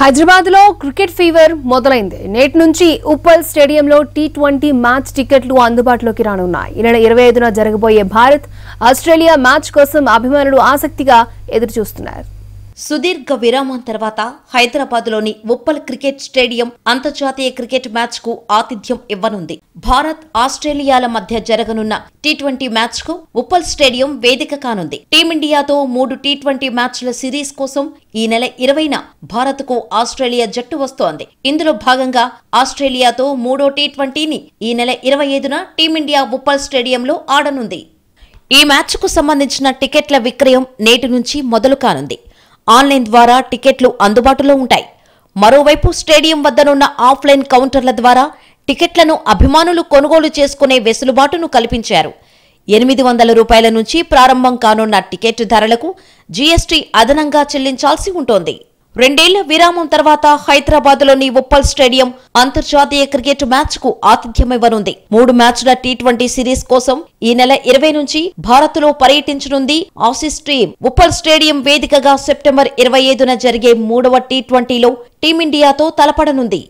హైదరాబాద్ లో cricket fever మొదలైంది నేటి నుంచి ఉప్పల్ స్టేడియంలో టీ ట్వంటీ మ్యాచ్ టికెట్లు అందుబాటులోకి రానున్నాయి ఈ నెల ఇరవై ఐదున జరగబోయే భారత్ ఆస్ట్రేలియా మ్యాచ్ కోసం అభిమానులు ఆసక్తిగా ఎదురుచూస్తున్నారు సుదీర్ఘ విరామం తర్వాత హైదరాబాద్లోని ఉప్పల్ క్రికెట్ స్టేడియం అంతర్జాతీయ క్రికెట్ మ్యాచ్కు ఆతిథ్యం ఇవ్వనుంది భారత్ ఆస్ట్రేలియాల మధ్య జరగనున్న టీ ట్వంటీ మ్యాచ్కు ఉప్పల్ స్టేడియం వేదిక కానుంది టీమిండియాతో మూడు టీ ట్వంటీ మ్యాచ్ల సిరీస్ కోసం ఈ నెల ఇరవైన భారత్కు ఆస్ట్రేలియా జట్టు వస్తోంది ఇందులో భాగంగా ఆస్ట్రేలియాతో మూడో టీ ట్వంటీని ఈ నెల ఇరవై ఐదున టీమిండియా ఉప్పల్ స్టేడియంలో ఆడనుంది ఈ మ్యాచ్కు సంబంధించిన టికెట్ల విక్రయం నేటి నుంచి మొదలు కానుంది ఆన్లైన్ ద్వారా టికెట్లు అందుబాటులో ఉంటాయి మరోవైపు స్టేడియం వద్దనున్న ఆఫ్లైన్ కౌంటర్ల ద్వారా టికెట్లను అభిమానులు కొనుగోలు చేసుకునే వెసులుబాటును కల్పించారు ఎనిమిది వందల రూపాయల నుంచి ప్రారంభం కానున్న టికెట్ ధరలకు జీఎస్టీ అదనంగా చెల్లించాల్సి ఉంటోంది రెండేళ్ల విరామం తర్వాత హైదరాబాద్లోని ఉప్పల్ స్టేడియం అంతర్జాతీయ క్రికెట్ మ్యాచ్ కు ఆతిథ్యమివ్వనుంది మూడు మ్యాచ్ల టీ ట్వంటీ సిరీస్ కోసం ఈ నెల ఇరవై నుంచి భారత్లో పర్యటించనుంది ఆసీస్ టీం ఉప్పల్ స్టేడియం వేదికగా సెప్టెంబర్ ఇరవై ఐదున జరిగే మూడవ టీ ట్వంటీలో టీమిండియాతో తలపడనుంది